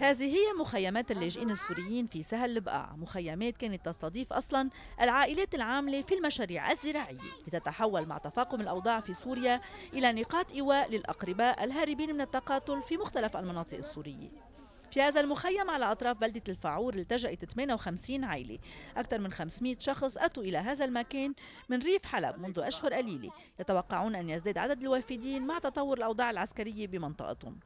هذه هي مخيمات اللاجئين السوريين في سهل البقاع مخيمات كانت تستضيف أصلا العائلات العاملة في المشاريع الزراعية لتتحول مع تفاقم الأوضاع في سوريا إلى نقاط إيواء للأقرباء الهاربين من التقاتل في مختلف المناطق السورية في هذا المخيم على أطراف بلدة الفاعور التجأت 58 عائلة أكثر من 500 شخص أتوا إلى هذا المكان من ريف حلب منذ أشهر قليلة يتوقعون أن يزداد عدد الوافدين مع تطور الأوضاع العسكرية بمنطقتهم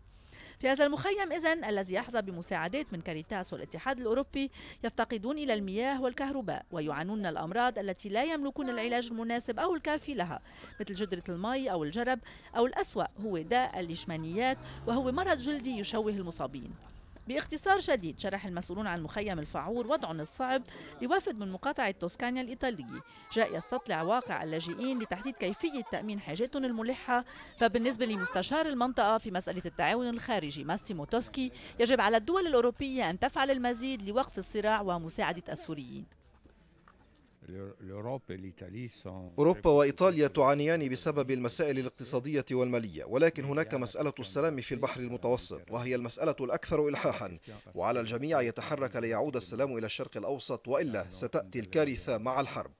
في هذا المخيم إذا الذي يحظى بمساعدات من كاريتاس والاتحاد الأوروبي يفتقدون إلى المياه والكهرباء ويعانون من الأمراض التي لا يملكون العلاج المناسب أو الكافي لها مثل جدرة المي أو الجرب أو الأسوأ هو داء الليشمانيات وهو مرض جلدي يشوه المصابين باختصار شديد شرح المسؤولون عن مخيم الفعور وضع الصعب لوافد من مقاطعة توسكانيا الإيطالية جاء يستطلع واقع اللاجئين لتحديد كيفية تأمين حاجاتهم الملحة فبالنسبة لمستشار المنطقة في مسألة التعاون الخارجي ماسيمو توسكي يجب على الدول الأوروبية أن تفعل المزيد لوقف الصراع ومساعدة السوريين أوروبا وإيطاليا تعانيان بسبب المسائل الاقتصادية والمالية ولكن هناك مسألة السلام في البحر المتوسط وهي المسألة الأكثر إلحاحا وعلى الجميع يتحرك ليعود السلام إلى الشرق الأوسط وإلا ستأتي الكارثة مع الحرب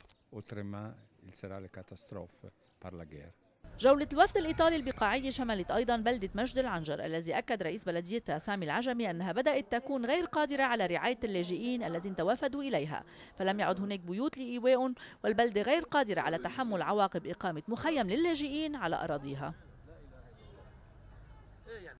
جولة الوفد الإيطالي البقاعي شملت أيضا بلدة مجد العنجر الذي أكد رئيس بلدية سامي العجمي أنها بدأت تكون غير قادرة على رعاية اللاجئين الذين توافدوا إليها فلم يعد هناك بيوت لإيواء والبلدة غير قادرة على تحمل عواقب إقامة مخيم للاجئين على أراضيها